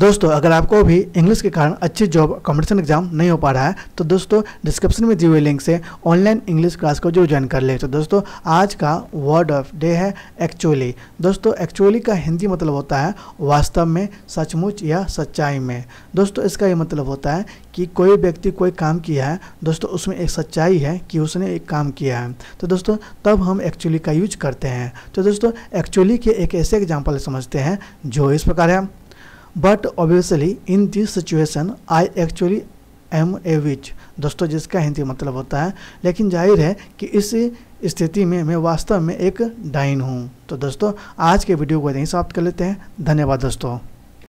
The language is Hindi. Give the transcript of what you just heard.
दोस्तों अगर आपको भी इंग्लिश के कारण अच्छी जॉब कॉम्पिटिशन एग्जाम नहीं हो पा रहा है तो दोस्तों डिस्क्रिप्शन में दी हुई लिंक से ऑनलाइन इंग्लिश क्लास को जरूर ज्वाइन कर ले तो दोस्तों आज का वर्ड ऑफ डे है एक्चुअली दोस्तों एक्चुअली का हिंदी मतलब होता है वास्तव में सचमुच या सच्चाई में दोस्तों इसका ये मतलब होता है कि कोई व्यक्ति कोई काम किया है दोस्तों उसमें एक सच्चाई है कि उसने एक काम किया है तो दोस्तों तब हम एक्चुअली का यूज करते हैं तो दोस्तों एक्चुअली के एक ऐसे एग्जाम्पल समझते हैं जो इस प्रकार है but obviously in this situation I actually am a which दोस्तों जिसका हिंदी मतलब होता है लेकिन जाहिर है कि इस स्थिति में मैं वास्तव में एक डाइन हूँ तो दोस्तों आज के वीडियो को यहीं समाप्त कर लेते हैं धन्यवाद दोस्तों